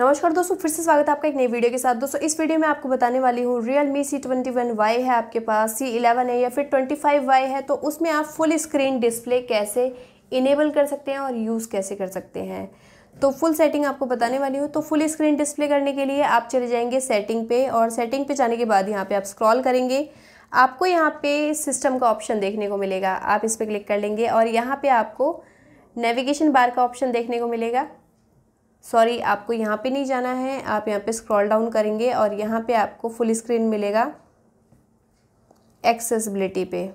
नमस्कार दोस्तों फिर से स्वागत है आपका एक नई वीडियो के साथ दोस्तों इस वीडियो में आपको बताने वाली हूँ Realme C twenty one Y है आपके पास सी इलेवन है या फिर ट्वेंटी फाइव वाई है तो उसमें आप फुल स्क्रीन डिस्प्ले कैसे इनेबल कर सकते हैं और यूज़ कैसे कर सकते हैं तो फुल सेटिंग आपको बताने वाली हूँ तो फुल स्क्रीन डिस्प्ले करने के लिए आप चले जाएंगे सेटिंग पे और सेटिंग पे जाने के बाद यहाँ पे आप स्क्रॉल करेंगे आपको यहाँ पे सिस्टम का ऑप्शन देखने को मिलेगा आप इस पर क्लिक कर लेंगे और यहाँ पे आपको नेविगेशन बार का ऑप्शन देखने को मिलेगा सॉरी आपको यहाँ पे नहीं जाना है आप यहाँ पे स्क्रॉल डाउन करेंगे और यहाँ पे आपको फुल स्क्रीन मिलेगा एक्सेसिबिलिटी पे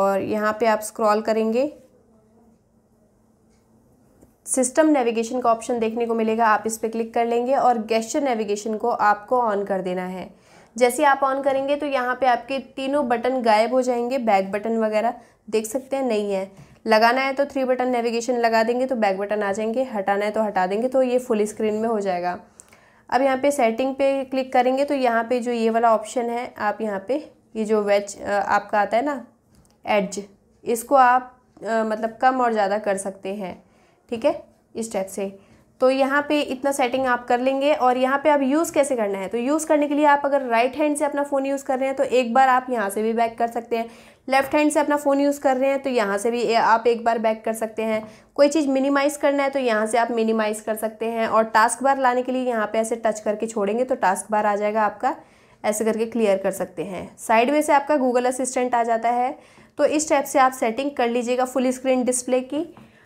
और यहाँ पे आप स्क्रॉल करेंगे सिस्टम नेविगेशन का ऑप्शन देखने को मिलेगा आप इस पर क्लिक कर लेंगे और गेस्चर नेविगेशन को आपको ऑन कर देना है जैसे आप ऑन करेंगे तो यहाँ पे आपके तीनों बटन गायब हो जाएंगे बैक बटन वगैरह देख सकते हैं नहीं है लगाना है तो थ्री बटन नेविगेशन लगा देंगे तो बैक बटन आ जाएंगे हटाना है तो हटा देंगे तो ये फुल स्क्रीन में हो जाएगा अब यहाँ पे सेटिंग पे क्लिक करेंगे तो यहाँ पे जो ये वाला ऑप्शन है आप यहाँ पे ये जो वेज आपका आता है ना एड्ज इसको आप आ, मतलब कम और ज़्यादा कर सकते हैं ठीक है इस टाइप से तो यहाँ पे इतना सेटिंग आप कर लेंगे और यहाँ पे आप यूज़ कैसे करना है तो यूज़ करने के लिए आप अगर राइट हैंड से अपना फ़ोन यूज़ कर रहे हैं तो एक बार आप यहाँ से भी बैक कर सकते हैं लेफ्ट हैंड से अपना फ़ोन यूज़ कर रहे हैं तो यहाँ से भी आप एक बार बैक कर सकते हैं कोई चीज़ मिनिमाइज़ करना है तो यहाँ से आप मिनिमाइज़ कर सकते हैं और टास्क बार लाने के लिए यहाँ पर ऐसे टच करके छोड़ेंगे तो टास्क बार आ जाएगा आपका ऐसे करके क्लियर कर सकते हैं साइड में से आपका गूगल असिस्टेंट आ जाता है तो इस टाइप से आप सेटिंग कर लीजिएगा फुल स्क्रीन डिस्प्ले की